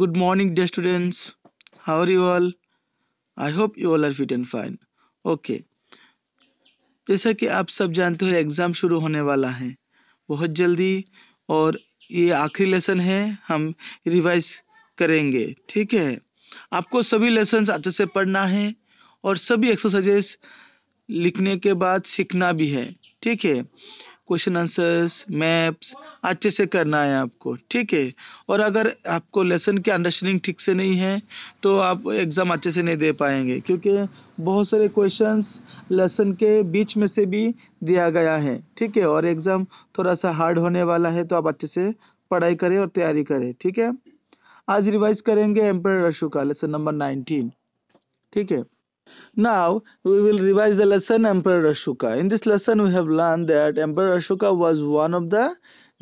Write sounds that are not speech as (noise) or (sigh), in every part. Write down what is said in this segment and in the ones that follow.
good morning dear students how are you all i hope you all are fit and fine okay जैसा कि आप सब जानते हो एग्ज़ाम शुरू होने वाला है बहुत जल्दी और ये आखिरी लेसन है हम रिवाइज करेंगे ठीक है आपको सभी लेसन अच्छे से पढ़ना है और सभी एक्सरसाइजेस लिखने के बाद सीखना भी है ठीक है क्वेश्चन आंसर्स मैप्स अच्छे से करना है आपको ठीक है और अगर आपको लेसन की अंडरस्टैंडिंग ठीक से नहीं है तो आप एग्ज़ाम अच्छे से नहीं दे पाएंगे क्योंकि बहुत सारे क्वेश्चंस लेसन के बीच में से भी दिया गया है ठीक है और एग्ज़ाम थोड़ा सा हार्ड होने वाला है तो आप अच्छे से पढ़ाई करें और तैयारी करें ठीक है आज रिवाइज करेंगे एम्पर रशू का लेसन नंबर नाइनटीन ठीक है Now we will revise the lesson Emperor Ashoka. In this lesson we have learned that Emperor Ashoka was one of the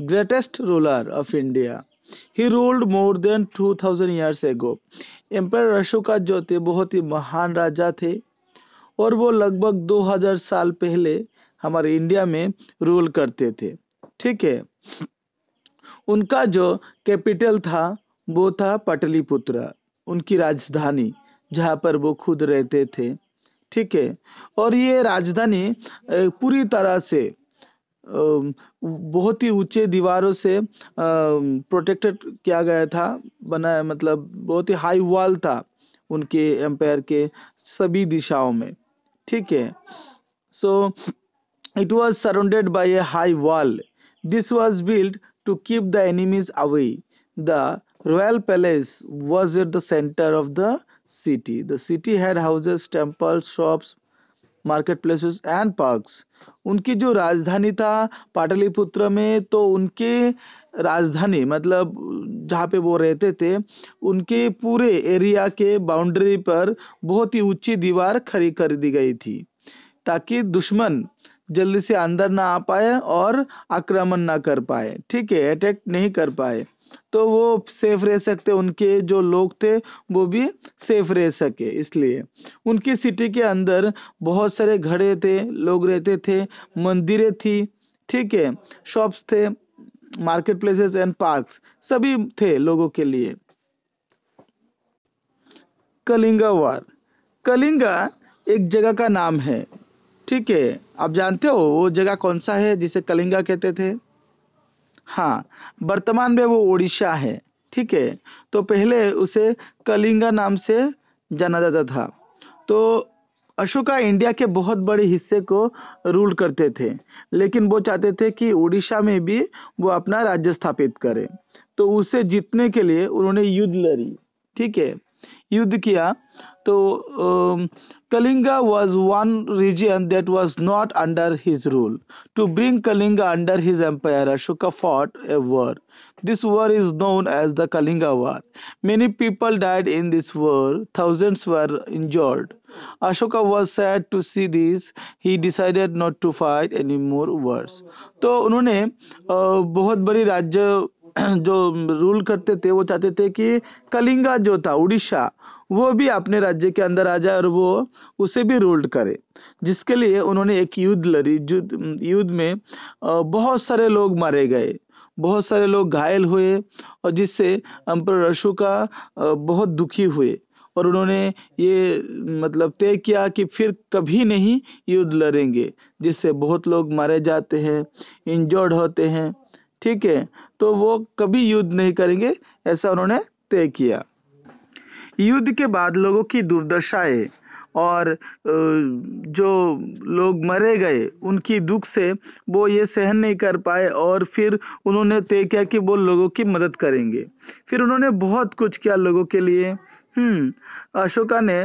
greatest ruler of India. He ruled more than 2000 years ago. Emperor Ashoka जो थे बहुत ही महान राजा थे और वो लगभग 2000 साल पहले हमारे इंडिया में रूल करते थे ठीक है उनका जो कैपिटल था वो था पाटलिपुत्र उनकी राजधानी जहाँ पर वो खुद रहते थे ठीक है और ये राजधानी पूरी तरह से बहुत ही ऊंचे दीवारों से प्रोटेक्टेड किया गया था बना मतलब बहुत ही हाई वॉल था उनके एम्पायर के सभी दिशाओं में ठीक है so it was surrounded by a high wall this was build to keep the enemies away the royal palace was at the centre of the city. The city had houses, temples, shops, market places and parks उनकी जो राजधानी था पाटलिपुत्र में तो उनके राजधानी मतलब जहाँ पे वो रहते थे उनके पूरे एरिया के बाउंड्री पर बहुत ही ऊंची दीवार खड़ी कर दी गई थी ताकि दुश्मन जल्दी से अंदर ना आ पाए और आक्रमण ना कर पाए ठीक है अटैक नहीं कर पाए तो वो सेफ रह सकते उनके जो लोग थे वो भी सेफ रह सके इसलिए उनकी सिटी के अंदर बहुत सारे घड़े थे लोग रहते थे मंदिरें थी ठीक है शॉप्स थे मार्केट प्लेसेस एंड पार्क्स सभी थे लोगों के लिए कलिंगा वार कलिंगा एक जगह का नाम है ठीक है आप जानते हो वो जगह कौन सा है जिसे कलिंगा कहते थे हाँ वर्तमान में वो ओडिशा है ठीक है तो पहले उसे कलिंगा नाम से जाना जाता था तो अशोका इंडिया के बहुत बड़े हिस्से को रूल करते थे लेकिन वो चाहते थे कि उड़ीसा में भी वो अपना राज्य स्थापित करें तो उसे जीतने के लिए उन्होंने युद्ध लड़ी ठीक है युद्ध किया तो Kalinga was one region that was not under his rule to bring Kalinga under his empire Ashoka fought a war this war is known as the Kalinga war many people died in this war thousands were injured Ashoka was sad to see this he decided not to fight any more wars तो उन्होंने बहुत बड़ी राज्य (clears throat) जो rule करते थे वो चाहते थे कि कलिंगा जो था उड़ीसा वो भी अपने राज्य के अंदर आ जाए और वो उसे भी रूल्ड करे जिसके लिए उन्होंने एक युद्ध लड़ी युद्ध युद्ध में बहुत सारे लोग मारे गए बहुत सारे लोग घायल हुए और जिससे अम्पर अशोका बहुत दुखी हुए और उन्होंने ये मतलब तय किया कि फिर कभी नहीं युद्ध लड़ेंगे जिससे बहुत लोग मारे जाते हैं इंजर्ड होते हैं ठीक है तो वो कभी युद्ध नहीं करेंगे ऐसा उन्होंने तय किया युद्ध के बाद लोगों की दुर्दशाएं और जो लोग मरे गए उनकी दुख से वो ये सहन नहीं कर पाए और फिर उन्होंने तय किया कि वो लोगों की मदद करेंगे फिर उन्होंने बहुत कुछ किया लोगों के लिए हम्म, अशोका ने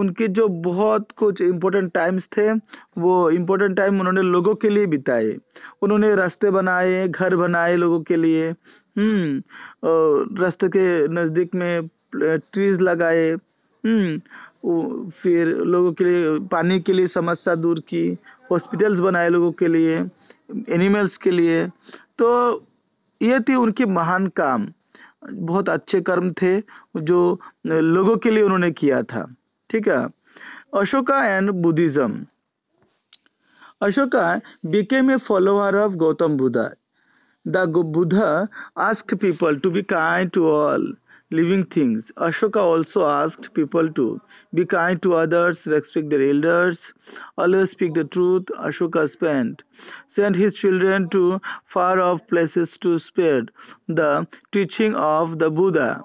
उनके जो बहुत कुछ इम्पोर्टेंट टाइम्स थे वो इम्पोर्टेंट टाइम उन्होंने लोगों के लिए बिताए उन्होंने रास्ते बनाए घर बनाए लोगों के लिए हम्म रास्ते के नज़दीक में ट्रीज लगाए हम्म फिर लोगों के लिए पानी के लिए समस्या दूर की हॉस्पिटल्स बनाए लोगों के लिए एनिमल्स के लिए तो ये थी उनकी महान काम बहुत अच्छे कर्म थे जो लोगों के लिए उन्होंने किया था ठीक है Ashoka and Buddhism Ashoka became a follower of Gautam Buddha the Buddha ask people to be kind to all living things. Ashoka also asked people to be kind to others, respect their elders, always speak the truth. Ashoka spent sent his children to far off places to spread the teaching of the Buddha.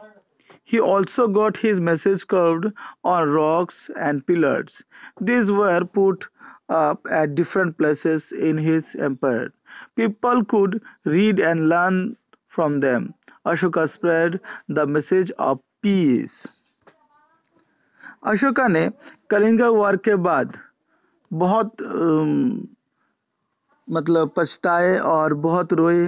He also got his message carved on rocks and pillars. These were put up at different places in his empire. People could read and learn from them. Ashoka spread the message of peace. Ashoka ने कलिंगा वार के बाद बहुत um, मतलब पछताए और बहुत रोए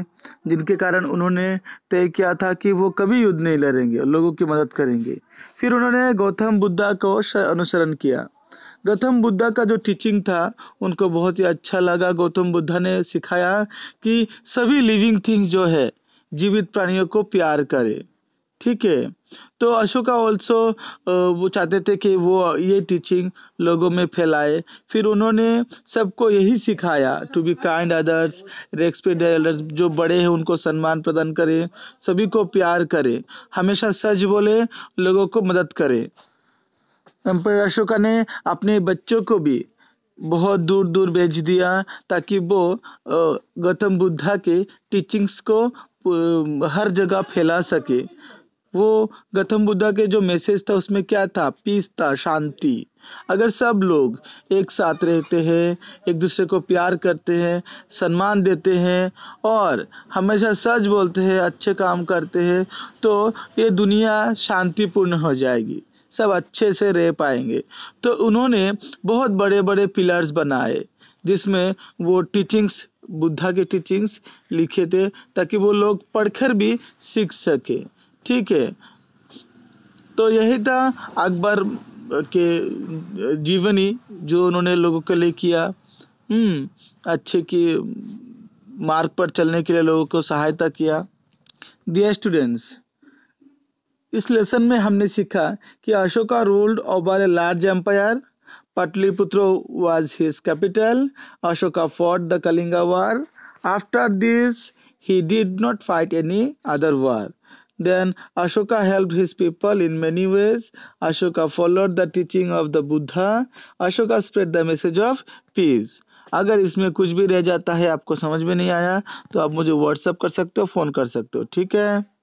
जिनके कारण उन्होंने तय किया था कि वो कभी युद्ध नहीं लड़ेंगे लोगों की मदद करेंगे फिर उन्होंने गौतम बुद्धा को अनुसरण किया गौतम बुद्धा का जो टीचिंग था उनको बहुत ही अच्छा लगा गौतम बुद्धा ने सिखाया कि सभी लिविंग थिंग्स जो है जीवित प्राणियों को प्यार करे ठीक है तो अशोका ऑल्सो वो चाहते थे कि वो ये टीचिंग लोगों में फैलाए फिर उन्होंने सबको यही सिखाया to be kind others respect others जो बड़े हैं उनको सम्मान प्रदान करें सभी को प्यार करें हमेशा सच बोले लोगों को मदद करें एम्पर अशोका ने अपने बच्चों को भी बहुत दूर दूर भेज दिया ताकि वो गौतम बुद्धा के टीचिंग्स को हर जगह फैला सके वो गौतम बुद्धा के जो मैसेज था उसमें क्या था पीस था शांति अगर सब लोग एक साथ रहते हैं एक दूसरे को प्यार करते हैं सम्मान देते हैं और हमेशा सच बोलते हैं अच्छे काम करते हैं तो ये दुनिया शांतिपूर्ण हो जाएगी सब अच्छे से रह पाएंगे तो उन्होंने बहुत बड़े बड़े पिलर्स बनाए जिसमें वो टीचिंग्स बुद्धा के टीचिंग्स लिखे थे ताकि वो लोग पढ़कर भी सीख सके ठीक है तो यही था अकबर के जीवनी जो उन्होंने लोगों के लिए किया हम्म अच्छे की मार्ग पर चलने के लिए लोगों को सहायता किया डियर स्टूडेंट्स इस लेसन में हमने सीखा कि Ashoka ruled over a large empire Patliputra was his capital. Ashoka fought the Kalinga war. After this, he did not fight any other war. Then Ashoka helped his people in many ways. Ashoka followed the teaching of the Buddha. Ashoka spread the message of peace. अगर इसमें कुछ भी रह जाता है आपको समझ में नहीं आया तो आप मुझे व्हाट्सअप कर सकते हो फ़ोन कर सकते हो ठीक है